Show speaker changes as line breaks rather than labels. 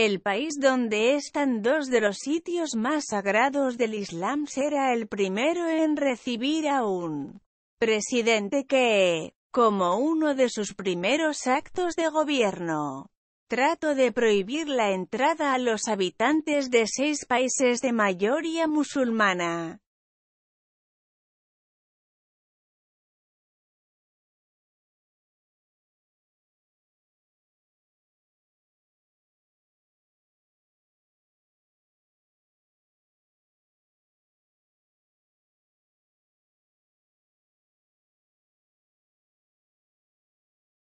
El país donde están dos de los sitios más sagrados del Islam será el primero en recibir a un presidente que, como uno de sus primeros actos de gobierno, trato de prohibir la entrada a los habitantes de seis países de mayoría musulmana.